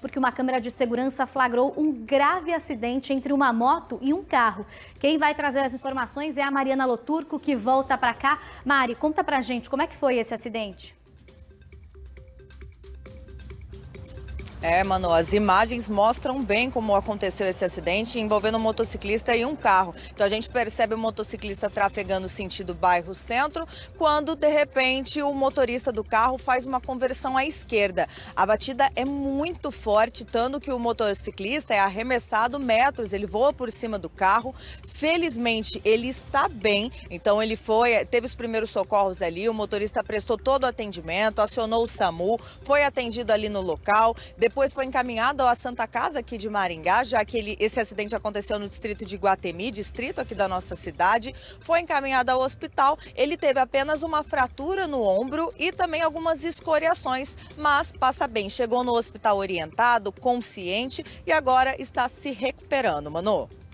porque uma câmera de segurança flagrou um grave acidente entre uma moto e um carro. Quem vai trazer as informações é a Mariana Loturco, que volta para cá. Mari, conta pra gente como é que foi esse acidente. É, Manu, as imagens mostram bem como aconteceu esse acidente envolvendo um motociclista e um carro. Então a gente percebe o motociclista trafegando sentido bairro-centro, quando de repente o motorista do carro faz uma conversão à esquerda. A batida é muito forte, tanto que o motociclista é arremessado metros, ele voa por cima do carro. Felizmente ele está bem, então ele foi, teve os primeiros socorros ali, o motorista prestou todo o atendimento, acionou o SAMU, foi atendido ali no local. Depois foi encaminhado à Santa Casa aqui de Maringá, já que ele, esse acidente aconteceu no distrito de Guatemi, distrito aqui da nossa cidade. Foi encaminhado ao hospital. Ele teve apenas uma fratura no ombro e também algumas escoriações, mas passa bem. Chegou no hospital orientado, consciente e agora está se recuperando, Manu.